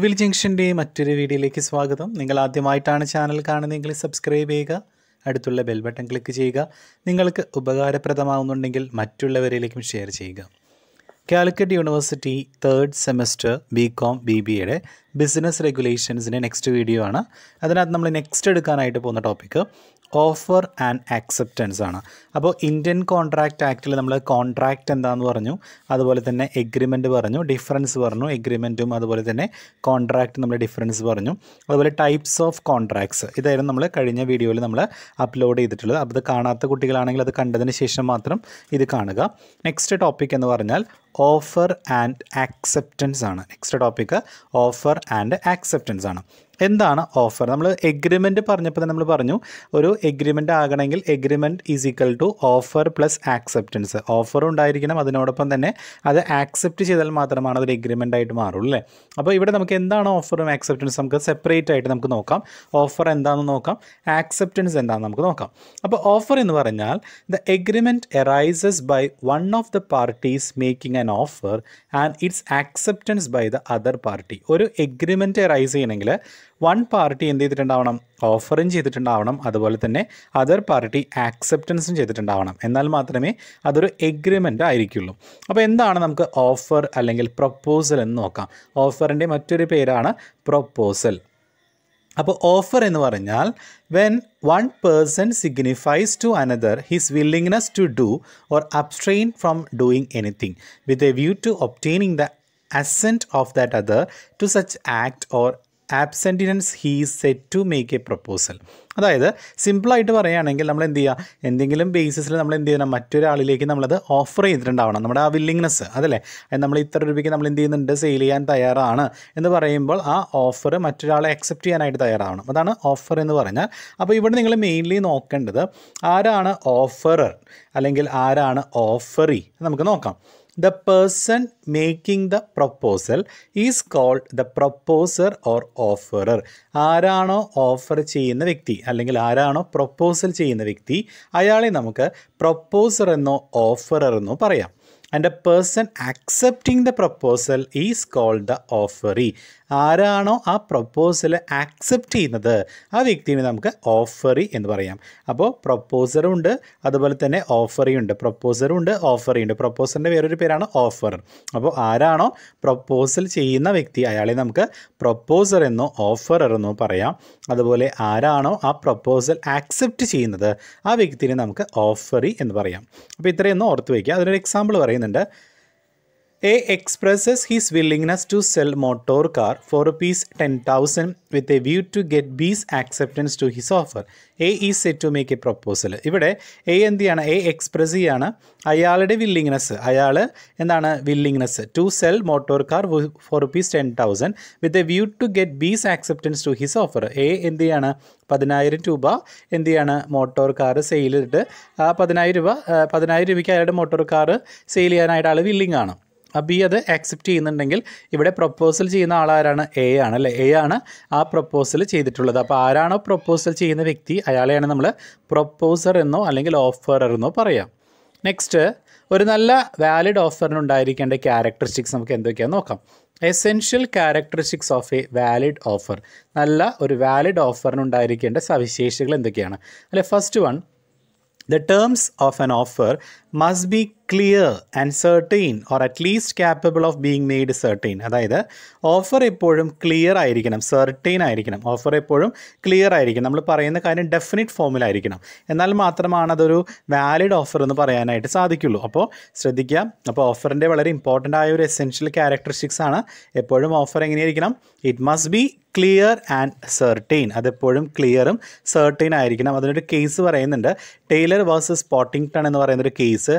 Goodwill ജംഗ്ഷൻ്റെ മറ്റൊരു വീഡിയോയിലേക്ക് സ്വാഗതം നിങ്ങൾ ആദ്യമായിട്ടാണ് ചാനൽ കാണുന്നതെങ്കിൽ സബ്സ്ക്രൈബ് ചെയ്യുക അടുത്തുള്ള ബെൽ ബട്ടൺ ക്ലിക്ക് ചെയ്യുക നിങ്ങൾക്ക് ഉപകാരപ്രദമാകുന്നുണ്ടെങ്കിൽ മറ്റുള്ളവരിലേക്കും ഷെയർ ചെയ്യുക Calicut university third semester B com B എയുടെ ബിസിനസ് റെഗുലേഷൻസിൻ്റെ നെക്സ്റ്റ് വീഡിയോ ആണ് അതിനകത്ത് നമ്മൾ നെക്സ്റ്റ് എടുക്കാനായിട്ട് പോകുന്ന ടോപ്പിക്ക് ഓഫർ ആൻഡ് ആക്സെപ്റ്റൻസ് ആണ് അപ്പോൾ ഇന്ത്യൻ കോൺട്രാക്റ്റ് ആക്റ്റിൽ നമ്മൾ കോൺട്രാക്റ്റ് എന്താണെന്ന് പറഞ്ഞു അതുപോലെ തന്നെ എഗ്രിമെൻ്റ് പറഞ്ഞു ഡിഫറൻസ് പറഞ്ഞു എഗ്രിമെൻറ്റും അതുപോലെ തന്നെ കോൺട്രാക്റ്റ് നമ്മൾ ഡിഫറൻസ് പറഞ്ഞു അതുപോലെ ടൈപ്സ് ഓഫ് കോൺട്രാക്ട്സ് ഇതായിരുന്നു നമ്മൾ കഴിഞ്ഞ വീഡിയോയിൽ നമ്മൾ അപ്ലോഡ് ചെയ്തിട്ടുള്ളത് അപ്പോൾ അത് കാണാത്ത കുട്ടികളാണെങ്കിൽ അത് കണ്ടതിന് ശേഷം മാത്രം ഇത് കാണുക നെക്സ്റ്റ് ടോപ്പിക് എന്ന് പറഞ്ഞാൽ ഓഫർ ആൻഡ് ആക്സെപ്റ്റൻസ് ആണ് next topic offer and acceptance ആണ് എന്താണ് ഓഫർ നമ്മൾ എഗ്രിമെൻറ്റ് പറഞ്ഞപ്പോൾ തന്നെ നമ്മൾ പറഞ്ഞു ഒരു എഗ്രിമെൻ്റ് ആകണമെങ്കിൽ agreement is equal to offer plus acceptance offer ഉണ്ടായിരിക്കണം അതിനോടൊപ്പം തന്നെ അത് ആക്സെപ്റ്റ് ചെയ്താൽ മാത്രമാണ് അതൊരു എഗ്രിമെൻ്റ് ആയിട്ട് മാറുള്ളൂ അല്ലേ അപ്പോൾ ഇവിടെ നമുക്ക് എന്താണ് ഓഫറും ആക്സെപ്റ്റൻസ് നമുക്ക് സെപ്പറേറ്റ് ആയിട്ട് നമുക്ക് നോക്കാം ഓഫർ എന്താണെന്ന് നോക്കാം ആക്സെപ്റ്റൻസ് എന്താണെന്ന് നമുക്ക് നോക്കാം അപ്പോൾ ഓഫർ എന്ന് പറഞ്ഞാൽ the agreement arises by one of the parties making an offer and its acceptance by the other party ഒരു എഗ്രിമെൻറ്റ് എറൈസ് ചെയ്യണമെങ്കിൽ വൺ പാർട്ടി എന്ത് ചെയ്തിട്ടുണ്ടാവണം ഓഫറും ചെയ്തിട്ടുണ്ടാവണം അതുപോലെ തന്നെ അതർ പാർട്ടി ആക്സെപ്റ്റൻസും ചെയ്തിട്ടുണ്ടാവണം എന്നാൽ മാത്രമേ അതൊരു എഗ്രിമെൻ്റ് ആയിരിക്കുള്ളൂ അപ്പോൾ എന്താണ് നമുക്ക് ഓഫർ അല്ലെങ്കിൽ പ്രപ്പോസൽ എന്ന് നോക്കാം ഓഫറിൻ്റെ മറ്റൊരു പേരാണ് പ്രൊപ്പോസൽ അപ്പോൾ ഓഫർ എന്ന് പറഞ്ഞാൽ when one person signifies to another his willingness to do or abstain from doing anything with a view to obtaining the assent of that other to such act or abstinence he said to make a proposal അതായത് സിമ്പിളായിട്ട് പറയുകയാണെങ്കിൽ നമ്മൾ എന്ത് ചെയ്യുക എന്തെങ്കിലും ബേസിസിൽ നമ്മൾ എന്ത് ചെയ്യണം മറ്റൊരാളിലേക്ക് നമ്മളത് ഓഫർ ചെയ്തിട്ടുണ്ടാവണം നമ്മുടെ ആ വില്ലിങ്നെസ് അതല്ലേ നമ്മൾ ഇത്ര രൂപയ്ക്ക് നമ്മൾ എന്ത് ചെയ്യുന്നുണ്ട് സെയിൽ ചെയ്യാൻ തയ്യാറാണ് എന്ന് പറയുമ്പോൾ ആ ഓഫർ മറ്റൊരാളെ അക്സെപ്റ്റ് ചെയ്യാനായിട്ട് തയ്യാറാവണം അതാണ് ഓഫർ എന്ന് പറഞ്ഞാൽ അപ്പോൾ ഇവിടെ നിങ്ങൾ മെയിൻലി നോക്കേണ്ടത് ആരാണ് ഓഫറർ അല്ലെങ്കിൽ ആരാണ് ഓഫറി നമുക്ക് നോക്കാം the person making the proposal is called the proposer or offerer ആരാണോ ഓഫർ ചെയ്യുന്ന വ്യക്തി അല്ലെങ്കിൽ ആരാണോ പ്രപ്പോസൽ ചെയ്യുന്ന വ്യക്തി അയാളെ നമുക്ക് പ്രപ്പോസർ എന്നോ ഓഫറർ എന്നോ പറയാം and a person accepting the proposal is called the offeree ആരാണോ ആ പ്രപ്പോസൽ ആക്സെപ്റ്റ് ചെയ്യുന്നത് ആ വ്യക്തിയെ നമുക്ക് ഓഫറി എന്ന് പറയാം അപ്പോൾ പ്രപ്പോസറും ഉണ്ട് അതുപോലെ തന്നെ ഓഫറി ഉണ്ട് പ്രപ്പോസറും ഉണ്ട് ഓഫറി ഉണ്ട് പ്രപ്പോസറിൻ്റെ വേറൊരു പേരാണ് ഓഫർ അപ്പോൾ ആരാണോ പ്രപ്പോസൽ ചെയ്യുന്ന വ്യക്തി അയാളെ നമുക്ക് പ്രപ്പോസർ എന്നോ ഓഫർ എന്നോ പറയാം അതുപോലെ ആരാണോ ആ പ്രപ്പോസൽ ആക്സെപ്റ്റ് ചെയ്യുന്നത് ആ വ്യക്തിയെ നമുക്ക് ഓഫറി എന്ന് പറയാം അപ്പോൾ ഇത്രയൊന്നും ഓർത്ത് വയ്ക്കുക അതിനൊരു എക്സാമ്പിൾ പറയും പറയുന്നുണ്ട് A A his his to sell motor car for for ten thousand with a view to get B's acceptance to his offer A is said to make a proposal. ഇവിടെ എ എന്ത് ചെയ്യാണ് A express ചെയ്യാണ് അയാളുടെ willingness അയാൾ എന്താണ് willingness to sell motor car for rupees ten thousand with a view to get B's acceptance to his offer A എന്ത് ചെയ്യാണ് പതിനായിരം രൂപ എന്ത് ചെയ്യാണ് മോട്ടോർ കാർ സെയിൽ ചെയ്തിട്ട് ആ പതിനായിരം രൂപ പതിനായിരം രൂപയ്ക്ക് അയാളുടെ മോട്ടോർ കാർ സെയിൽ ചെയ്യാനായിട്ട് ആൾ വില്ലിംഗ് ആണ് അപ്പോൾ ഈ അത് ആക്സെപ്റ്റ് ചെയ്യുന്നുണ്ടെങ്കിൽ ഇവിടെ പ്രപ്പോസൽ ചെയ്യുന്ന ആളാരാണ് എ ആണ് അല്ലേ എ ആണ് ആ പ്രപ്പോസൽ ചെയ്തിട്ടുള്ളത് അപ്പോൾ ആരാണോ പ്രപ്പോസൽ ചെയ്യുന്ന വ്യക്തി അയാളെയാണ് നമ്മൾ പ്രപ്പോസർ എന്നോ അല്ലെങ്കിൽ ഓഫറർ എന്നോ പറയാം നെക്സ്റ്റ് ഒരു നല്ല വാലിഡ് ഓഫറിനുണ്ടായിരിക്കേണ്ട ക്യാരക്ടറിസ്റ്റിക്സ് നമുക്ക് എന്തൊക്കെയാണെന്ന് നോക്കാം essential characteristics of a valid offer നല്ല ഒരു വാലിഡ് ഓഫറിനുണ്ടായിരിക്കേണ്ട സവിശേഷതകൾ എന്തൊക്കെയാണ് അല്ലെ first one the terms of an offer must be clear and certain or at least capable of being made certain അതായത് ഓഫർ എപ്പോഴും ക്ലിയർ ആയിരിക്കണം സെർട്ടെയിൻ ആയിരിക്കണം ഓഫർ എപ്പോഴും ക്ലിയർ ആയിരിക്കും നമ്മൾ പറയുന്ന കാര്യം ഡെഫിനറ്റ് ഫോമിലായിരിക്കണം എന്നാൽ മാത്രമാണ് അതൊരു വാലിഡ് ഓഫർ എന്ന് പറയാനായിട്ട് സാധിക്കുള്ളൂ അപ്പോൾ ശ്രദ്ധിക്കുക അപ്പോൾ ഓഫറിൻ്റെ വളരെ ഇമ്പോർട്ടൻ്റ് ആയ ഒരു എസെൻഷ്യൽ ക്യാരക്ടറിസ്റ്റിക്സ് ആണ് എപ്പോഴും ഓഫർ എങ്ങനെയായിരിക്കണം it must be clear and certain അതെപ്പോഴും ക്ലിയറും സെർട്ടെയിൻ ആയിരിക്കണം അതിനൊരു കേസ് പറയുന്നുണ്ട് ടെയ്ലർ വേഴ്സസ് പോട്ടിംഗ്ടൺ എന്ന് പറയുന്നൊരു കേസ് കേസ്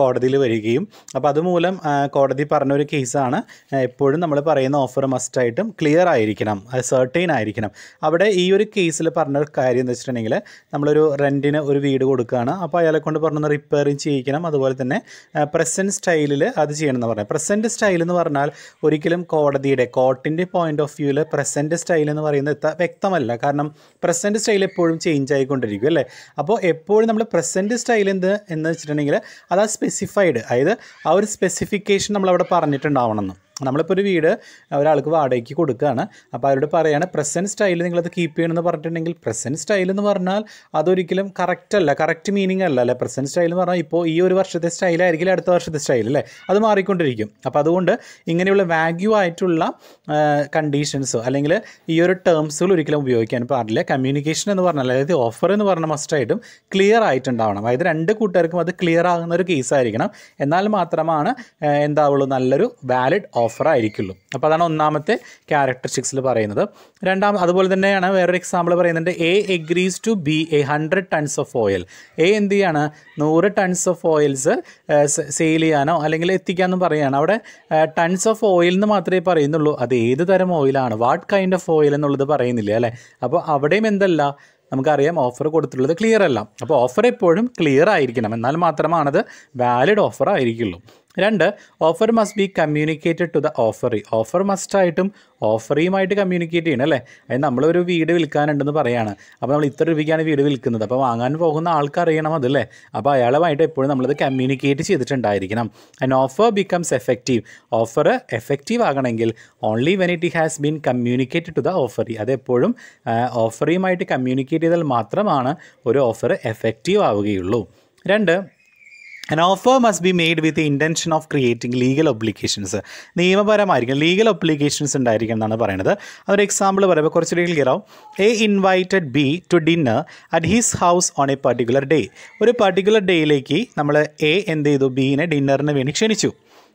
കോടതിയിൽ വരികയും അപ്പോൾ അതുമൂലം കോടതി പറഞ്ഞൊരു കേസാണ് എപ്പോഴും നമ്മൾ പറയുന്ന ഓഫർ മസ്റ്റായിട്ടും ക്ലിയർ ആയിരിക്കണം സെർട്ടെയിൻ ആയിരിക്കണം അവിടെ ഈ ഒരു കേസിൽ പറഞ്ഞ കാര്യം എന്ന് വെച്ചിട്ടുണ്ടെങ്കിൽ നമ്മളൊരു റെൻറ്റിന് ഒരു വീട് കൊടുക്കുകയാണ് അപ്പോൾ അയാളെ കൊണ്ട് പറഞ്ഞൊന്ന് റിപ്പയറിങ് ചെയ്യിക്കണം അതുപോലെ തന്നെ പ്രസൻറ്റ് സ്റ്റൈലിൽ അത് ചെയ്യണം എന്ന് പറഞ്ഞാൽ പ്രസൻറ്റ് സ്റ്റൈൽ എന്ന് പറഞ്ഞാൽ ഒരിക്കലും കോടതിയുടെ കോർട്ടിൻ്റെ പോയിൻ്റ് ഓഫ് വ്യൂവിൽ പ്രസൻറ്റ് സ്റ്റൈൽ എന്ന് പറയുന്നത് വ്യക്തമല്ല കാരണം പ്രസൻറ്റ് സ്റ്റൈൽ എപ്പോഴും ചേഞ്ച് ആയിക്കൊണ്ടിരിക്കും അല്ലേ അപ്പോൾ എപ്പോഴും നമ്മൾ പ്രസൻറ്റ് സ്റ്റൈൽ എന്ത് എന്ന് വെച്ചിട്ടുണ്ടെങ്കിൽ അതാ സ്പെസിഫൈഡ് അതായത് ആ ഒരു സ്പെസിഫിക്കേഷൻ നമ്മളവിടെ പറഞ്ഞിട്ടുണ്ടാവണമെന്ന് നമ്മളിപ്പോൾ ഒരു വീട് ഒരാൾക്ക് വാടകയ്ക്ക് കൊടുക്കുകയാണ് അപ്പോൾ അവരോട് പറയുകയാണ് പ്രസൻറ്റ് സ്റ്റൈൽ നിങ്ങളത് കീപ്പ് ചെയ്യണമെന്ന് പറഞ്ഞിട്ടുണ്ടെങ്കിൽ പ്രസൻറ്റ് സ്റ്റൈൽ എന്ന് പറഞ്ഞാൽ അതൊരിക്കലും കറക്റ്റ് അല്ല കറക്റ്റ് മീനിങ് അല്ല അല്ലേ പ്രസൻറ്റ് സ്റ്റൈൽ എന്ന് പറഞ്ഞാൽ ഇപ്പോൾ ഈ ഒരു വർഷത്തെ സ്റ്റൈലായിരിക്കില്ല അടുത്ത വർഷത്തെ സ്റ്റൈൽ അല്ലേ അത് മാറിക്കൊണ്ടിരിക്കും അപ്പോൾ അതുകൊണ്ട് ഇങ്ങനെയുള്ള വാല്യൂ ആയിട്ടുള്ള കണ്ടീഷൻസ് അല്ലെങ്കിൽ ഈ ഒരു ടേംസുകൾ ഒരിക്കലും ഉപയോഗിക്കാൻ പാടില്ല കമ്മ്യൂണിക്കേഷൻ എന്ന് പറഞ്ഞാൽ അതായത് ഓഫർ എന്ന് പറഞ്ഞ മസ്റ്റായിട്ടും ക്ലിയർ ആയിട്ടുണ്ടാവണം അതായത് രണ്ട് കൂട്ടുകാർക്കും അത് ക്ലിയർ ആകുന്ന ഒരു കേസായിരിക്കണം എന്നാൽ മാത്രമാണ് എന്താവുള്ളൂ നല്ലൊരു വാലിഡ് ഓഫർ ആയിരിക്കുള്ളൂ അപ്പോൾ അതാണ് ഒന്നാമത്തെ ക്യാരക്ടറിസ്റ്റിക്സിൽ പറയുന്നത് രണ്ടാം അതുപോലെ തന്നെയാണ് വേറൊരു എക്സാമ്പിൾ പറയുന്നുണ്ട് A agrees to B a hundred tons of oil A എന്ത് ചെയ്യാണ് നൂറ് ടൺസ് ഓഫ് ഓയിൽസ് സെയിൽ ചെയ്യാനോ അല്ലെങ്കിൽ എത്തിക്കാമെന്ന് പറയുകയാണ് അവിടെ ടൺസ് ഓഫ് ഓയിൽ എന്ന് മാത്രമേ പറയുന്നുള്ളൂ അത് ഏത് തരം ഓയിലാണ് വാട്ട് കൈൻഡ് ഓഫ് ഓയിൽ എന്നുള്ളത് പറയുന്നില്ല അല്ലേ അപ്പോൾ അവിടെയും എന്തല്ല നമുക്കറിയാം ഓഫർ കൊടുത്തിട്ടുള്ളത് ക്ലിയർ അല്ല അപ്പോൾ ഓഫർ എപ്പോഴും ക്ലിയർ ആയിരിക്കണം എന്നാൽ മാത്രമാണത് വാലിഡ് ഓഫർ ആയിരിക്കുള്ളൂ രണ്ട് offer must be communicated to the offeree offer മസ്റ്റായിട്ടും ഓഫറിയുമായിട്ട് കമ്മ്യൂണിക്കേറ്റ് ചെയ്യണം അല്ലേ അതായത് നമ്മളൊരു വീട് വിൽക്കാനുണ്ടെന്ന് പറയുകയാണ് അപ്പോൾ നമ്മൾ ഇത്ര രൂപയ്ക്കാണ് വീട് വിൽക്കുന്നത് അപ്പോൾ വാങ്ങാൻ പോകുന്ന ആൾക്കറിയണം അറിയണം അതല്ലേ അപ്പോൾ അയാളുമായിട്ട് എപ്പോഴും നമ്മളത് കമ്മ്യൂണിക്കേറ്റ് ചെയ്തിട്ടുണ്ടായിരിക്കണം and offer becomes effective offer effective ആകണമെങ്കിൽ only when it has been communicated to the offeree അതെപ്പോഴും ഓഫറിയുമായിട്ട് കമ്മ്യൂണിക്കേറ്റ് ചെയ്താൽ മാത്രമാണ് ഒരു ഓഫർ എഫക്റ്റീവ് ആവുകയുള്ളൂ രണ്ട് An offer must be made with the intention of creating legal obligations നിയമപരമായിരിക്കും ലീഗൽ ഒബ്ലിക്കേഷൻസ് ഉണ്ടായിരിക്കും എന്നാണ് പറയുന്നത് അതൊരു എക്സാമ്പിൾ പറയുമ്പോൾ കുറച്ച് ക്ലിയർ ആവും A invited B to dinner at his house on a particular day ഒരു പർട്ടിക്കുലർ ഡേയിലേക്ക് നമ്മൾ എ എന്ത് ചെയ്തു ബീനെ ഡിന്നറിന് വേണ്ടി ക്ഷണിച്ചു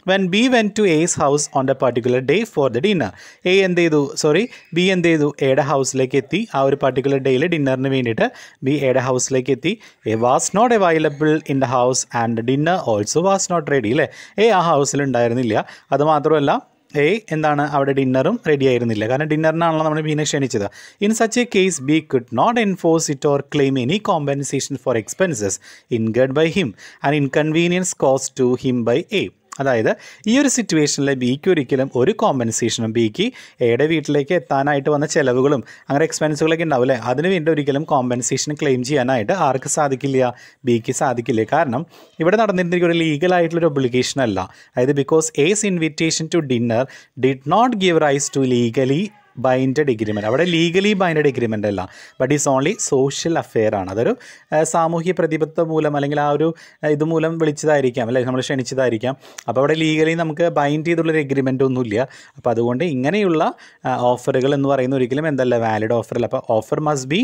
when B went to A's house on the particular day for the dinner A എന്ത് ചെയ്തു സോറി ബി എന്ത് ചെയ്തു എയുടെ ഹൗസിലേക്ക് എത്തി ആ ഒരു പർട്ടിക്കുലർ ഡേയിൽ ഡിന്നറിന് വേണ്ടിയിട്ട് ബി എയുടെ ഹൗസിലേക്ക് എത്തി A was not available in the house and dinner also was not ready അല്ലേ എ ആ ഹൗസിൽ ഉണ്ടായിരുന്നില്ല അതുമാത്രമല്ല എ എന്താണ് അവിടെ ഡിന്നറും റെഡി ആയിരുന്നില്ല കാരണം ഡിന്നറിനാണല്ലോ നമ്മൾ ബീനെ ക്ഷണിച്ചത് in such a case B could not enforce it or claim any compensation for expenses incurred by him and inconvenience caused to him by A അതായത് ഈ ഒരു സിറ്റുവേഷനിൽ ബിക്ക് ഒരിക്കലും ഒരു കോമ്പൻസേഷനും ബിക്ക് എയുടെ വീട്ടിലേക്ക് എത്താനായിട്ട് വന്ന ചിലവുകളും അങ്ങനെ എക്സ്പെൻസുകളൊക്കെ ഉണ്ടാവും അല്ലേ അതിന് വേണ്ടി ഒരിക്കലും കോമ്പൻസേഷൻ ക്ലെയിം ചെയ്യാനായിട്ട് ആർക്ക് സാധിക്കില്ല ബിക്ക് സാധിക്കില്ല കാരണം ഇവിടെ നടന്നിരുന്ന ഒരു ലീഗലായിട്ടുള്ളൊരു ഒബ്ലിഗേഷൻ അല്ല അതായത് because A's invitation to dinner did not give rise to legally binded agreement അവിടെ ലീഗലി ബൈൻഡഡ് എഗ്രിമെൻ്റ് അല്ല but is only social affair ആണ് അതൊരു സാമൂഹ്യ പ്രതിബദ്ധ മൂലം അല്ലെങ്കിൽ ആ ഒരു ഇത് മൂലം വിളിച്ചതായിരിക്കാം അല്ലെങ്കിൽ നമ്മൾ ക്ഷണിച്ചതായിരിക്കാം അപ്പോൾ അവിടെ ലീഗലി നമുക്ക് ബൈൻഡ് ചെയ്തുള്ളൊരു എഗ്രിമെൻ്റ് ഒന്നുമില്ല അപ്പോൾ അതുകൊണ്ട് ഇങ്ങനെയുള്ള ഓഫറുകൾ എന്ന് പറയുന്ന ഒരിക്കലും എന്തല്ല വാലിഡ് ഓഫറല്ല അപ്പോൾ offer must be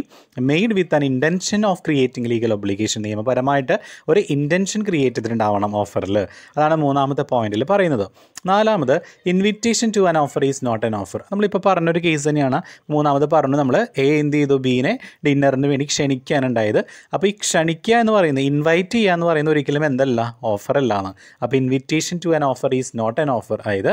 made with an intention of creating legal obligation നിയമപരമായിട്ട് ഒരു ഇൻറ്റൻഷൻ ക്രിയേറ്റ് ചെയ്തിട്ടുണ്ടാവണം ഓഫറിൽ അതാണ് മൂന്നാമത്തെ പോയിന്റിൽ പറയുന്നത് നാലാമത് invitation to an offer is not an offer നമ്മളിപ്പോൾ പറഞ്ഞൊരു കേസ് തന്നെയാണ് മൂന്നാമത് പറഞ്ഞു നമ്മൾ എ എന്ത് ചെയ്തു ബീനെ ഡിന്നറിന് വേണ്ടി ക്ഷണിക്കാനുണ്ടായത് അപ്പോൾ ഈ ക്ഷണിക്കുക എന്ന് പറയുന്നത് ഇൻവൈറ്റ് ചെയ്യുക എന്ന് പറയുന്നത് ഒരിക്കലും എന്തല്ല ഓഫർ അല്ലാന്ന് അപ്പോൾ invitation to an offer is not an offer അതായത്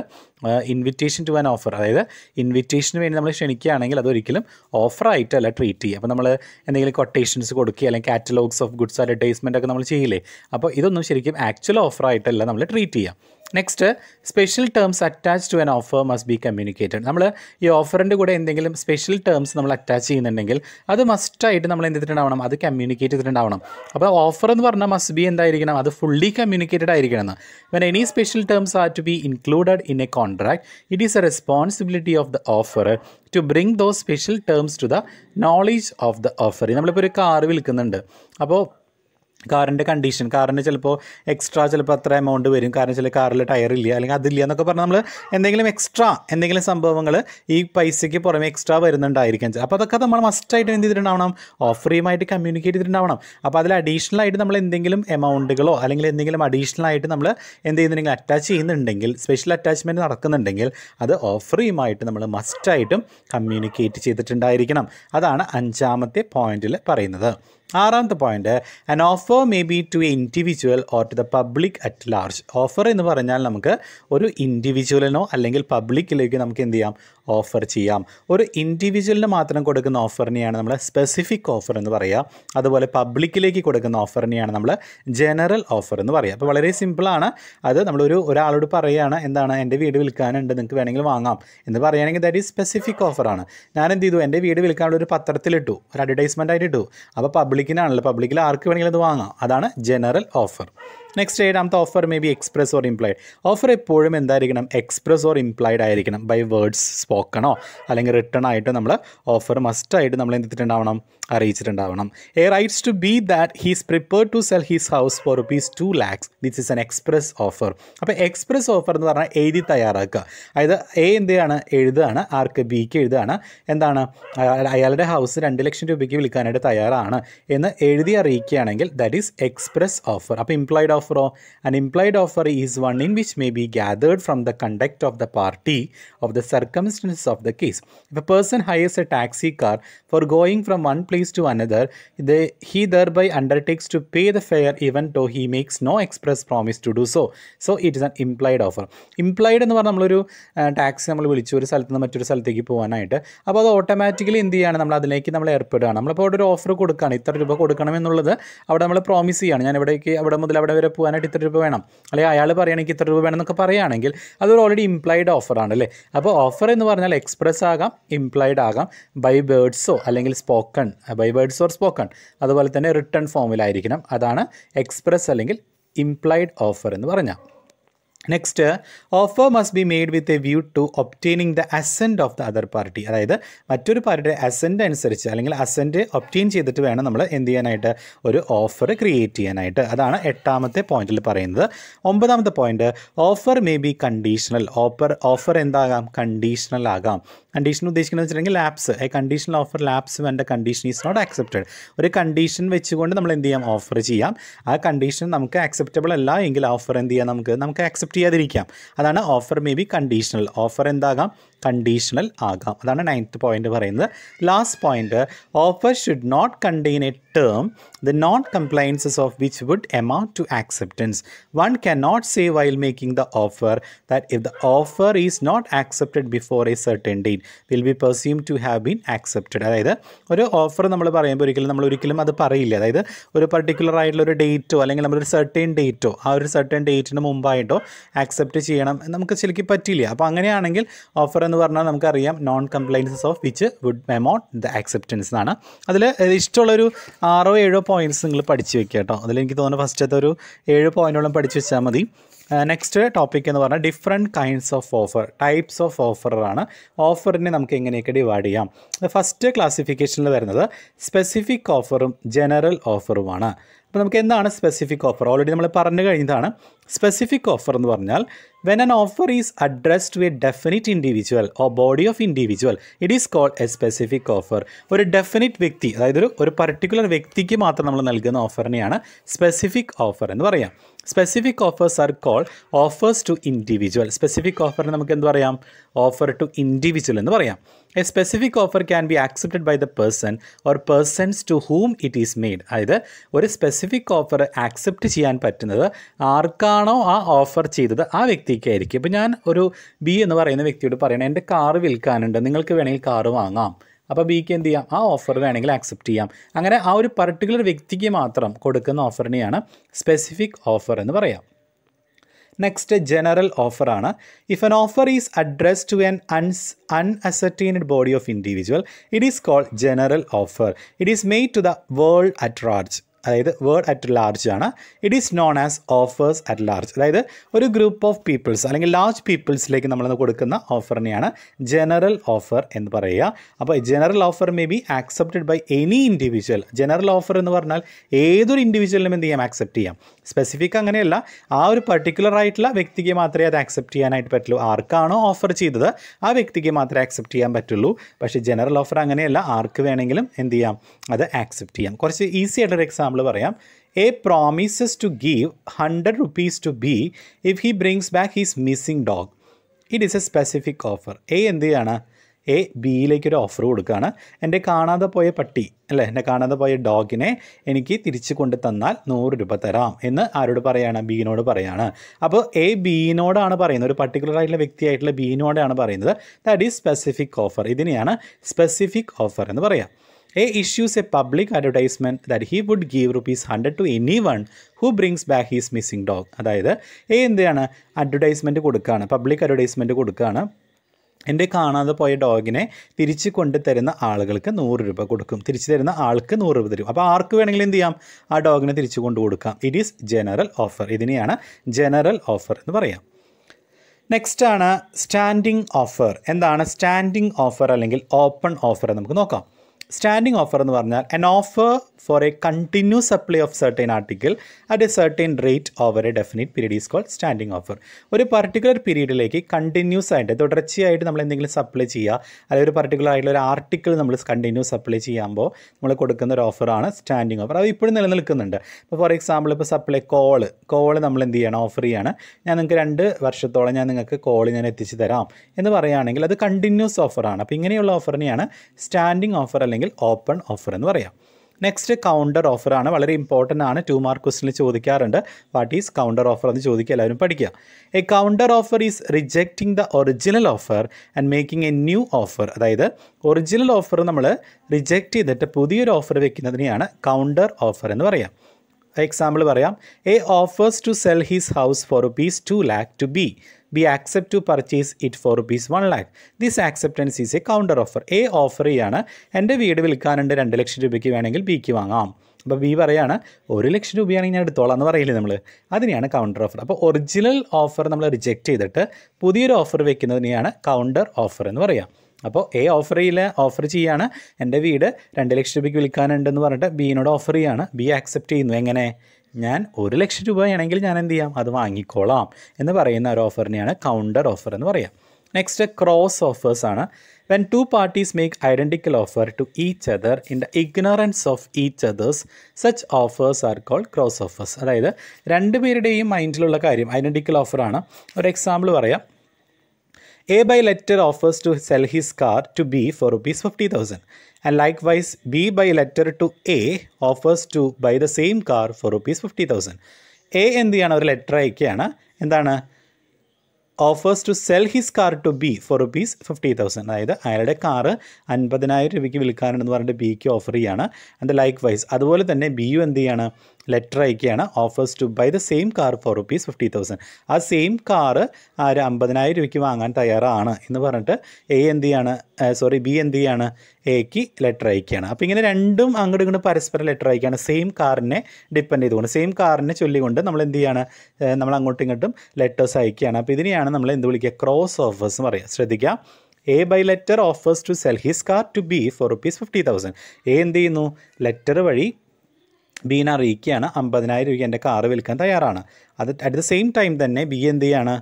ഇൻവിറ്റേഷൻ ടു ആൻ ഓഫർ അതായത് ഇൻവിറ്റേഷന് വേണ്ടി നമ്മൾ ക്ഷണിക്കുകയാണെങ്കിൽ അതൊരിക്കലും ഓഫറായിട്ടല്ല ട്രീറ്റ് ചെയ്യുക അപ്പോൾ നമ്മൾ എന്തെങ്കിലും കൊട്ടേഷൻസ് കൊടുക്കുക അല്ലെങ്കിൽ കാറ്റലോഗ്സ് ഓഫ് ഗുഡ്സ് അഡ്വർടൈസ്മെൻ്റ് ഒക്കെ നമ്മൾ ചെയ്യില്ലേ അപ്പോൾ ഇതൊന്നും ശരിക്കും ആക്ച്വൽ ഓഫറായിട്ടല്ല നമ്മൾ ട്രീറ്റ് ചെയ്യുക next special terms attach to an offer must be communicated നമ്മൾ ഈ ഓഫറിൻ്റെ കൂടെ എന്തെങ്കിലും സ്പെഷ്യൽ ടേംസ് നമ്മൾ അറ്റാച്ച് ചെയ്യുന്നുണ്ടെങ്കിൽ അത് മസ്റ്റായിട്ട് നമ്മൾ എന്ത് ചെയ്തിട്ടുണ്ടാവണം അത് കമ്മ്യൂണിക്കേറ്റ് ചെയ്തിട്ടുണ്ടാവണം അപ്പോൾ ഓഫർ എന്ന് പറഞ്ഞാൽ മസ്റ്റ് ബി എന്തായിരിക്കണം അത് ഫുള്ളി കമ്മ്യൂണിക്കേറ്റഡ് ആയിരിക്കണം എന്ന് when any special terms are to be included in a contract it is a responsibility of the offer to bring those special terms to the knowledge of the offer നമ്മളിപ്പോൾ ഒരു car വിൽക്കുന്നുണ്ട് അപ്പോൾ കാറിൻ്റെ condition കാറിന് ചിലപ്പോൾ extra ചിലപ്പോൾ അത്ര amount വരും കാരണം ചില കാറിൽ ടയർ ഇല്ല അല്ലെങ്കിൽ അതില്ല എന്നൊക്കെ പറഞ്ഞാൽ നമ്മൾ എന്തെങ്കിലും എക്സ്ട്രാ എന്തെങ്കിലും സംഭവങ്ങൾ ഈ പൈസയ്ക്ക് പുറമെ എക്സ്ട്രാ വരുന്നുണ്ടായിരിക്കാം അപ്പോൾ അതൊക്കെ നമ്മൾ മസ്റ്റായിട്ട് എന്ത് ചെയ്തിട്ടുണ്ടാവണം ഓഫറിയുമായിട്ട് കമ്മ്യൂണിക്കേറ്റ് ചെയ്തിട്ടുണ്ടാവണം അപ്പോൾ അതിൽ അഡീഷണൽ ആയിട്ട് നമ്മൾ എന്തെങ്കിലും എമൗണ്ടുകളോ അല്ലെങ്കിൽ എന്തെങ്കിലും അഡീഷണൽ ആയിട്ട് നമ്മൾ എന്ത് ചെയ്യുന്നുണ്ടെങ്കിൽ അറ്റാച്ച് ചെയ്യുന്നുണ്ടെങ്കിൽ സ്പെഷ്യൽ അറ്റാച്ച്മെൻറ്റ് നടക്കുന്നുണ്ടെങ്കിൽ അത് ഓഫറിയുമായിട്ട് നമ്മൾ മസ്റ്റായിട്ടും കമ്മ്യൂണിക്കേറ്റ് ചെയ്തിട്ടുണ്ടായിരിക്കണം അതാണ് അഞ്ചാമത്തെ പോയിന്റിൽ പറയുന്നത് ആറാമത്തെ point an offer may be to individual or to the public at large offer എന്ന് പറഞ്ഞാൽ നമുക്ക് ഒരു ഇൻഡിവിജ്വലിനോ അല്ലെങ്കിൽ പബ്ലിക്കിലേക്ക് നമുക്ക് എന്ത് ചെയ്യാം ഓഫർ ചെയ്യാം ഒരു ഇൻഡിവിജ്വലിന് മാത്രം കൊടുക്കുന്ന ഓഫറിനെയാണ് നമ്മൾ സ്പെസിഫിക് ഓഫർ എന്ന് പറയുക അതുപോലെ പബ്ലിക്കിലേക്ക് കൊടുക്കുന്ന ഓഫറിനെയാണ് നമ്മൾ ജനറൽ ഓഫർ എന്ന് പറയുക അപ്പോൾ വളരെ സിമ്പിളാണ് അത് നമ്മളൊരു ഒരാളോട് പറയുകയാണ് എന്താണ് എൻ്റെ വീട് വിൽക്കാനുണ്ട് നിങ്ങൾക്ക് വേണമെങ്കിൽ വാങ്ങാം എന്ന് പറയുകയാണെങ്കിൽ ദാറ്റ് ഈസ് സ്പെസിഫിക് ഓഫറാണ് ഞാൻ എന്ത് ചെയ്തു എൻ്റെ വീട് വിൽക്കാനുള്ള ഒരു പത്രത്തിലിട്ടു ഒരു അഡ്വർടൈസ്മെൻ്റ് ആയിട്ട് ഇട്ടു അപ്പോൾ പബ്ലിക്കിനാണല്ലോ പബ്ലിക്കിൽ ആർക്ക് വേണമെങ്കിലും അത് വാങ്ങാം അതാണ് ജനറൽ ഓഫർ നെക്സ്റ്റ് ഏഴാമത്തെ offer may be express or implied offer എപ്പോഴും എന്തായിരിക്കണം എക്സ്പ്രസ് ഓർ ഇംപ്ലൈഡ് ആയിരിക്കണം ബൈ വേർഡ്സ് സ്പോക്കണോ അല്ലെങ്കിൽ റിട്ടേൺ ആയിട്ട് നമ്മൾ ഓഫർ മസ്റ്റ് ആയിട്ട് നമ്മൾ എന്തിട്ടുണ്ടാവണം അറിയിച്ചിട്ടുണ്ടാവണം A writes to B that he's prepared to sell his house for rupees two lakhs this is an express offer അപ്പോൾ എക്സ്പ്രസ് ഓഫർ എന്ന് പറഞ്ഞാൽ എഴുതി തയ്യാറാക്കുക അതായത് എ എന്താണ് എഴുതുകയാണ് ആർക്ക് ബിക്ക് എഴുതുകയാണ് എന്താണ് അയാളുടെ ഹൗസ് രണ്ട് ലക്ഷം രൂപയ്ക്ക് വിൽക്കാനായിട്ട് തയ്യാറാണ് എന്ന് എഴുതി അറിയിക്കുകയാണെങ്കിൽ ദാറ്റ് ഈസ് എക്സ്പ്രസ് ഓഫർ അപ്പോൾ implied offer or an implied offer is one in which may be gathered from the conduct of the party of the circumstances of the case. If a person hires a taxi car for going from one place to another, they, he thereby undertakes to pay the fare even though he makes no express promise to do so. So it is an implied offer. Implied എന്ന് പറഞ്ഞാൽ നമ്മളൊരു taxi നമ്മൾ വിളിച്ചു ഒരു സ്ഥലത്ത് നിന്ന് മറ്റൊരു സ്ഥലത്തേക്ക് പോകാനായിട്ട് അപ്പോൾ അത് ഓട്ടോമാറ്റിക്കലി എന്ത് ചെയ്യാണ് നമ്മൾ അതിലേക്ക് നമ്മൾ ഏർപ്പെടുകയാണ് നമ്മളിപ്പോൾ അവിടെ ഒരു ഓഫർ കൊടുക്കുകയാണ് ഇത്ര രൂപ കൊടുക്കണം എന്നുള്ളത് അവിടെ നമ്മൾ പ്രോമിസ് ചെയ്യാണ് ഞാൻ ഇവിടേക്ക് അവിടെ മുതൽ അവിടെ വരെ വരെ പോകാനായിട്ട് ഇത്ര രൂപ വേണം അല്ലെങ്കിൽ അയാൾ പറയുകയാണെങ്കിൽ ഇത്ര രൂപ വേണം എന്നൊക്കെ പറയുകയാണെങ്കിൽ അതൊരു ഓൾറെഡി ഇംപ്ലൈഡ് ഓഫറാണ് അല്ലേ അപ്പോൾ ഓഫർ എന്ന് പറഞ്ഞാൽ എക്സ്പ്രസ് ആകാം ഇംപ്ലൈഡ് ആകാം ബൈ ബേർഡ്സോ അല്ലെങ്കിൽ spoken by words or spoken അതുപോലെ തന്നെ റിട്ടേൺ ഫോമിലായിരിക്കണം അതാണ് എക്സ്പ്രസ് അല്ലെങ്കിൽ ഇംപ്ലൈഡ് ഓഫർ എന്ന് പറഞ്ഞാൽ next offer must be made with a view to obtaining the assent of the other party അതായത് മറ്റൊരു പാർട്ടിയുടെ അസെൻറ്റ് അനുസരിച്ച് അല്ലെങ്കിൽ അസെൻറ്റ് ഒപ്റ്റെയിൻ ചെയ്തിട്ട് വേണം നമ്മൾ എന്ത് ചെയ്യാനായിട്ട് ഒരു ഓഫർ ക്രിയേറ്റ് ചെയ്യാനായിട്ട് അതാണ് എട്ടാമത്തെ പോയിന്റിൽ പറയുന്നത് ഒമ്പതാമത്തെ point offer may be conditional offer offer എന്താകാം കണ്ടീഷണൽ ആകാം കണ്ടീഷൻ ഉദ്ദേശിക്കുന്നത് വെച്ചിട്ടുണ്ടെങ്കിൽ lapse A conditional offer lapse when the condition is not accepted ഒരു കണ്ടീഷൻ വെച്ചുകൊണ്ട് നമ്മൾ എന്ത് ചെയ്യാം ഓഫർ ചെയ്യാം ആ കണ്ടീഷൻ നമുക്ക് ആക്സെപ്റ്റബിൾ അല്ല എങ്കിൽ ഓഫർ എന്ത് ചെയ്യാം നമുക്ക് നമുക്ക് ആക്സെപ്റ്റ് ചെയ്യാതിരിക്കാം അതാണ് offer may be conditional offer എന്താകാം കണ്ടീഷണൽ ആകാം അതാണ് നയൻത്ത് പോയിന്റ് പറയുന്നത് last point offer should not contain a term the non compliances of which would amount to acceptance one can not say while making the offer that if the offer is not accepted before a certain date will be presume to have been accepted അതായത് ഒരു offer നമ്മൾ പറയുമ്പോൾ ഒരിക്കലും നമ്മൾ ഒരിക്കലും അത് പറയില്ല അതായത് ഒരു പർട്ടിക്കുലർ ആയിട്ടുള്ള ഒരു ഡേറ്റോ അല്ലെങ്കിൽ നമ്മളൊരു സർട്ടേൺ ഡേറ്റോ ആ ഒരു സർട്ടേൺ ഡേറ്റിന് മുമ്പായിട്ടോ ആക്സെപ്റ്റ് ചെയ്യണം നമുക്ക് ശരിക്കും പറ്റില്ല അപ്പോൾ അങ്ങനെയാണെങ്കിൽ ഓഫർ എന്ന് പറഞ്ഞാൽ നമുക്കറിയാം non compliances of which would amount the acceptance എന്നാണ് അതിൽ ഇഷ്ടമുള്ളൊരു ആറോ ഏഴോ പോയിൻറ്റ്സ് നിങ്ങൾ പഠിച്ചു വെക്കുക കേട്ടോ അതിലെനിക്ക് എനിക്ക് തോന്നുന്നു ഫസ്റ്റത്തെ ഒരു ഏഴ് പോയിൻറ്റോളം പഠിച്ച് വെച്ചാൽ മതി നെക്സ്റ്റ് ടോപ്പിക് എന്ന് പറഞ്ഞാൽ different kinds of offer types of ഓഫറാണ് ഓഫറിനെ നമുക്ക് എങ്ങനെയൊക്കെ ഡിവൈഡ് ചെയ്യാം ഫസ്റ്റ് ക്ലാസിഫിക്കേഷനിൽ വരുന്നത് സ്പെസിഫിക് ഓഫറും ജനറൽ ഓഫറുമാണ് അപ്പോൾ നമുക്ക് എന്താണ് സ്പെസിഫിക് ഓഫർ ഓൾറെഡി നമ്മൾ പറഞ്ഞു കഴിഞ്ഞതാണ് സ്പെസിഫിക് ഓഫർ എന്ന് പറഞ്ഞാൽ when an offer is address to a definite individual or body of individual it is called a specific offer ഒരു ഡെഫിനിറ്റ് വ്യക്തി അതായത് ഒരു ഒരു പർട്ടിക്കുലർ വ്യക്തിക്ക് മാത്രം നമ്മൾ നൽകുന്ന ഓഫറിനെയാണ് സ്പെസിഫിക് ഓഫർ എന്ന് പറയാം specific offers are call offers to individual specific ഓഫറിന് നമുക്ക് എന്ത് പറയാം ഓഫർ ടു ഇൻഡിവിജ്വൽ എന്ന് പറയാം a specific offer can be accepted by the person or persons to whom it is made അതായത് ഒരു സ്പെസിഫിക് ഓഫർ ആക്സെപ്റ്റ് ചെയ്യാൻ പറ്റുന്നത് ആർക്കാണോ ആ ഓഫർ ചെയ്തത് ആ വ്യക്തിക്കായിരിക്കും ഇപ്പോൾ ഞാൻ ഒരു ബി എന്ന് പറയുന്ന വ്യക്തിയോട് പറയണം എൻ്റെ കാറ് വിൽക്കാനുണ്ട് നിങ്ങൾക്ക് വേണമെങ്കിൽ കാറ് വാങ്ങാം അപ്പോൾ ബിക്ക് എന്ത് ചെയ്യാം ആ ഓഫർ വേണമെങ്കിൽ അക്സെപ്റ്റ് ചെയ്യാം അങ്ങനെ ആ ഒരു പർട്ടിക്കുലർ വ്യക്തിക്ക് മാത്രം കൊടുക്കുന്ന ഓഫറിനെയാണ് സ്പെസിഫിക് ഓഫർ എന്ന് പറയാം നെക്സ്റ്റ് ജനറൽ ഓഫറാണ് if an offer is address to an un unascertained body of individual it is called general offer it is made to the world at large അതായത് വേർഡ് അറ്റ് ലാർജ് ആണ് it is known as offers at large അതായത് ഒരു group of peoples അല്ലെങ്കിൽ large പീപ്പിൾസിലേക്ക് നമ്മൾ കൊടുക്കുന്ന ഓഫറിനെയാണ് general offer എന്ന് പറയുക അപ്പോൾ general offer may be accepted by any individual general offer എന്ന് പറഞ്ഞാൽ ഏതൊരു ഇൻഡിവിജ്വലിനും എന്ത് ചെയ്യാം ആക്സെപ്റ്റ് ചെയ്യാം സ്പെസിഫിക് അങ്ങനെയല്ല ആ ഒരു പർട്ടിക്കുലർ ആയിട്ടുള്ള വ്യക്തിക്ക് മാത്രമേ അത് ആക്സെപ്റ്റ് ചെയ്യാനായിട്ട് പറ്റുള്ളൂ ആർക്കാണോ ഓഫർ ചെയ്തത് ആ വ്യക്തിക്ക് മാത്രമേ ആക്സെപ്റ്റ് ചെയ്യാൻ പറ്റുള്ളൂ പക്ഷേ ജനറൽ ഓഫർ അങ്ങനെയല്ല ആർക്ക് വേണമെങ്കിലും എന്ത് ചെയ്യാം അത് ആക്സെപ്റ്റ് ചെയ്യാം കുറച്ച് ഈസി ആയിട്ടൊരു എക്സാം നമ്മൾ പറയാം A promises to give hundred rupees to B if he brings back his missing dog it is a specific offer A എന്ത് ചെയ്യാണ് എ ബിയിലേക്കൊരു ഓഫർ കൊടുക്കുകയാണ് എൻ്റെ കാണാതെ പോയ പട്ടി അല്ലേ എൻ്റെ കാണാതെ പോയ ഡോഗിനെ എനിക്ക് തിരിച്ചു കൊണ്ട് തന്നാൽ നൂറ് രൂപ തരാം എന്ന് ആരോട് പറയാണ് ബീനോട് പറയാണ് അപ്പോൾ എ ബീനോടാണ് പറയുന്നത് ഒരു പർട്ടിക്കുലർ ആയിട്ടുള്ള വ്യക്തിയായിട്ടുള്ള ബീനോടാണ് പറയുന്നത് ദാറ്റ് ഈസ് സ്പെസിഫിക് ഓഫർ ഇതിനെയാണ് സ്പെസിഫിക് ഓഫർ എന്ന് പറയാം He issues a public advertisement that he would give rupees 100 to anyone who brings back his missing dog അതായത് എ എന്താണ് അഡ്വർടൈസ്മെൻറ്റ് കൊടുക്കുകയാണ് പബ്ലിക് അഡ്വർടൈസ്മെൻറ്റ് കൊടുക്കുകയാണ് എൻ്റെ കാണാതെ പോയ ഡോഗിനെ തിരിച്ച് കൊണ്ടുതരുന്ന ആളുകൾക്ക് നൂറ് രൂപ കൊടുക്കും തിരിച്ചു തരുന്ന ആൾക്ക് നൂറ് രൂപ തരും അപ്പോൾ ആർക്ക് വേണമെങ്കിലും എന്ത് ചെയ്യാം ആ ഡോഗിനെ തിരിച്ചു കൊണ്ടു ഇറ്റ് ഈസ് ജനറൽ ഓഫർ ഇതിനെയാണ് ജനറൽ ഓഫർ എന്ന് പറയാം നെക്സ്റ്റ് ആണ് സ്റ്റാൻഡിങ് ഓഫർ എന്താണ് സ്റ്റാൻഡിങ് ഓഫർ അല്ലെങ്കിൽ ഓപ്പൺ ഓഫർ നമുക്ക് നോക്കാം സ്റ്റാൻഡിംഗ് ഓഫർ എന്ന് പറഞ്ഞാൽ an offer for a continue supply of certain article at a certain rate over a definite period is call standing offer ഒരു പർട്ടിക്കുലർ പീരീഡിലേക്ക് continuous ആയിട്ട് തുടർച്ചയായിട്ട് നമ്മൾ എന്തെങ്കിലും സപ്ലൈ ചെയ്യുക അല്ലെങ്കിൽ ഒരു പർട്ടിക്കുലർ ആയിട്ടുള്ള ഒരു ആർട്ടിക്കിൾ നമ്മൾ കണ്ടിന്യൂ സപ്ലൈ ചെയ്യുമ്പോൾ നമ്മൾ കൊടുക്കുന്ന ഒരു ഓഫറാണ് സ്റ്റാൻഡിംഗ് ഓഫർ അത് ഇപ്പോഴും നിലനിൽക്കുന്നുണ്ട് ഇപ്പോൾ ഫോർ എക്സാമ്പിൾ ഇപ്പോൾ സപ്ലൈ കോള് കോള് നമ്മൾ എന്ത് ചെയ്യണം ഓഫർ ചെയ്യാണ് ഞാൻ നിങ്ങൾക്ക് രണ്ട് വർഷത്തോളം ഞാൻ നിങ്ങൾക്ക് കോള് ഞാൻ എത്തിച്ചു തരാം എന്ന് പറയുകയാണെങ്കിൽ അത് കണ്ടിന്യൂസ് ഓഫറാണ് അപ്പോൾ ഇങ്ങനെയുള്ള ഓഫറിനെയാണ് സ്റ്റാൻഡിംഗ് ഓഫർ അല്ലെങ്കിൽ അല്ലെങ്കിൽ ഓപ്പൺ ഓഫർ എന്ന് പറയാം നെക്സ്റ്റ് കൗണ്ടർ ഓഫർ ആണ് വളരെ ഇമ്പോർട്ടൻ്റ് ആണ് ടു മാർക്ക് ക്വസ്റ്റിനിൽ ചോദിക്കാറുണ്ട് വാട്ട് ഈസ് കൗണ്ടർ ഓഫർ എന്ന് ചോദിക്കുക എല്ലാവരും പഠിക്കുക a counter offer is rejecting the original offer and making a new offer അതായത് ഒറിജിനൽ ഓഫർ നമ്മൾ റിജക്റ്റ് ചെയ്തിട്ട് പുതിയൊരു ഓഫർ വെക്കുന്നതിനെയാണ് കൗണ്ടർ ഓഫർ എന്ന് പറയാം എക്സാമ്പിൾ പറയാം A offers to sell his house for rupees two lakh to B B accept to purchase it for rupees one lakh this acceptance is a counter offer A offer ചെയ്യാണ് എൻ്റെ വീട് വിൽക്കാനുണ്ട് രണ്ട് ലക്ഷം രൂപയ്ക്ക് വേണമെങ്കിൽ ബിക്ക് വാങ്ങാം അപ്പോൾ ബി പറയാണ് ഒരു ലക്ഷം രൂപയാണെങ്കിൽ ഞാൻ എടുത്തോളാം എന്ന് പറയില്ലേ നമ്മൾ അതിനെയാണ് കൗണ്ടർ ഓഫർ അപ്പോൾ ഒറിജിനൽ ഓഫർ നമ്മൾ റിജക്റ്റ് ചെയ്തിട്ട് പുതിയൊരു ഓഫർ വെക്കുന്നതിനെയാണ് കൗണ്ടർ ഓഫർ എന്ന് പറയാം അപ്പോൾ എ ഓഫർ ചെയ്യില്ല ഓഫർ ചെയ്യുകയാണ് എൻ്റെ വീട് രണ്ട് ലക്ഷം രൂപയ്ക്ക് വിൽക്കാനുണ്ടെന്ന് പറഞ്ഞിട്ട് ബീനോട് ഓഫർ ചെയ്യുകയാണ് ബി ആക്സെപ്റ്റ് ചെയ്യുന്നു എങ്ങനെ ഞാൻ ഒരു ലക്ഷം രൂപയാണെങ്കിൽ ഞാൻ എന്ത് ചെയ്യാം അത് വാങ്ങിക്കോളാം എന്ന് പറയുന്ന ഒരു ഓഫറിനെയാണ് കൗണ്ടർ ഓഫർ എന്ന് പറയാം നെക്സ്റ്റ് ക്രോസ് ഓഫേഴ്സ് ആണ് when two parties make identical offer to each other in the ignorance of each others such offers are call cross offers അതായത് രണ്ടുപേരുടെയും മൈൻഡിലുള്ള കാര്യം ഐഡൻറ്റിക്കൽ ഓഫറാണ് ഒരു എക്സാമ്പിൾ പറയാം A by letter offers to sell his car to B for rupees fifty thousand and likewise B by letter to A offers to buy the same car for rupees fifty thousand A എന്ത് ചെയ്യണം ഒരു letter അയക്കുകയാണ് എന്താണ് offers to sell his car to B for rupees fifty thousand അതായത് അയാളുടെ car അൻപതിനായിരം രൂപയ്ക്ക് വിൽക്കാനുണ്ടെന്ന് പറഞ്ഞിട്ട് ബിക്ക് ഓഫർ ചെയ്യുകയാണ് ആൻഡ് ലൈക്ക് വൈസ് അതുപോലെ തന്നെ ബി യു എന്ത് ചെയ്യാണ് ലെറ്റർ അയക്കുകയാണ് offers to buy the same car for rupees fifty thousand ആ സെയിം കാറ് ആര് അമ്പതിനായിരം രൂപയ്ക്ക് വാങ്ങാൻ തയ്യാറാണ് എന്ന് പറഞ്ഞിട്ട് എ എന്ത് ചെയ്യാണ് സോറി ബി എന്ത് ചെയ്യാണ് എക്ക് ലെറ്റർ അയക്കുകയാണ് അപ്പോൾ ഇങ്ങനെ രണ്ടും അങ്ങോട്ടും ഇങ്ങോട്ട് പരസ്പരം ലെറ്റർ അയക്കുകയാണ് സെയിം കാറിനെ ഡിപ്പെൻഡ് ചെയ്തുകൊണ്ട് സെയിം കാറിനെ ചൊല്ലിക്കൊണ്ട് നമ്മൾ എന്ത് ചെയ്യാണ് നമ്മൾ അങ്ങോട്ടും ഇങ്ങോട്ടും ലെറ്റേഴ്സ് അയക്കുകയാണ് അപ്പോൾ ഇതിനെയാണ് നമ്മൾ എന്ത് വിളിക്കുക ക്രോസ് ഓഫേഴ്സ് എന്ന് പറയുക ശ്രദ്ധിക്കുക A by letter offers to sell his car to B for rupees fifty thousand A എന്ത് ചെയ്യുന്നു ലെറ്റർ വഴി ബീന അറിയിക്കുകയാണ് അമ്പതിനായിരം രൂപയ്ക്ക് എൻ്റെ കാറ് വിൽക്കാൻ തയ്യാറാണ് അത് അറ്റ് ദ സെയിം ടൈം തന്നെ ബി എന്ത് ചെയ്യാണ്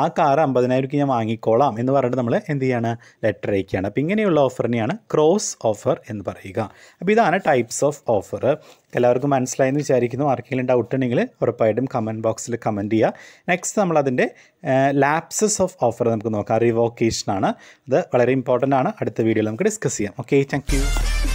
ആ കാർ അമ്പതിനായിരം രൂപയ്ക്ക് ഞാൻ വാങ്ങിക്കോളാം എന്ന് പറഞ്ഞിട്ട് നമ്മൾ എന്ത് ചെയ്യാണ് ലെറ്റർ അയക്കുകയാണ് അപ്പോൾ ഇങ്ങനെയുള്ള ഓഫറിനെയാണ് ക്രോസ് ഓഫർ എന്ന് പറയുക അപ്പോൾ ഇതാണ് ടൈപ്സ് ഓഫ് ഓഫർ എല്ലാവർക്കും മനസ്സിലായെന്ന് വിചാരിക്കുന്നു ആർക്കെങ്കിലും ഡൗട്ട് ഉണ്ടെങ്കിൽ ഉറപ്പായിട്ടും കമൻറ്റ് ബോക്സിൽ കമൻറ്റ് ചെയ്യുക നെക്സ്റ്റ് നമ്മളതിൻ്റെ ലാപ്സസ് ഓഫ് ഓഫർ നമുക്ക് നോക്കാം റിവോക്കേഷനാണ് അത് വളരെ ഇമ്പോർട്ടൻ്റ് ആണ് അടുത്ത വീഡിയോയിൽ നമുക്ക് ഡിസ്കസ് ചെയ്യാം ഓക്കെ താങ്ക്